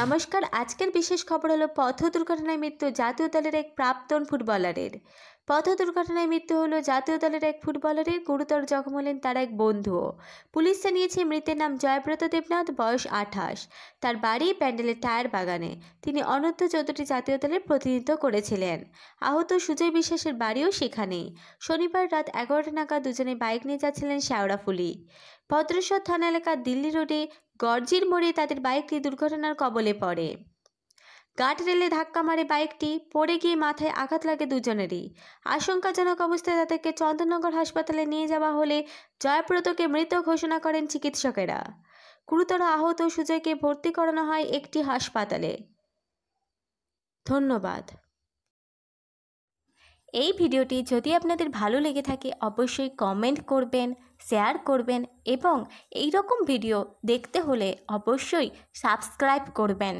নমস্কার আজকের বিশেষ খবর হলো পথ দুর্ঘটনায় মৃত্যু জাতীয় দলের এক প্রাক্তন ফুটবলারের পথ দুর্ঘটনায় মৃত্যু হলো জাতীয় দলের এক ফুটবলারের গুরুতর জখম হলেন তার এক বন্ধুও পুলিশ জানিয়েছে মৃতের নাম জয়ব্রত দেবনাথ বয়স আঠাশ তার বাড়ি প্যান্ডেলের টায়ার বাগানে তিনি অনূর্ধ্ব চোদ্দটি জাতীয় দলের প্রতিনিধিত্ব করেছিলেন আহত সুজয় বিশ্বাসের বাড়িও সেখানেই শনিবার রাত এগারোটা নাগাদ দুজনে বাইক নিয়ে যাচ্ছিলেন শ্যাওড়াফুলি ভদ্রেশ্বর থানা এলাকার দিল্লি রোডে গর্জির মোড়ে তাদের বাইকটি দুর্ঘটনার কবলে পড়ে রেলে ধাক্কা মারে বাইকটি পড়ে গিয়ে মাথায় আঘাত লাগে দুজনেরই আশঙ্কাজনক অবস্থায় তাদেরকে চন্দননগর হাসপাতালে নিয়ে যাওয়া হলে জয়প্রতকে মৃত ঘোষণা করেন চিকিৎসকেরা গুরুতর আহত সুজয়কে ভর্তি করানো হয় একটি হাসপাতালে ধন্যবাদ এই ভিডিওটি যদি আপনাদের ভালো লেগে থাকে অবশ্যই কমেন্ট করবেন শেয়ার করবেন এবং এই রকম ভিডিও দেখতে হলে অবশ্যই সাবস্ক্রাইব করবেন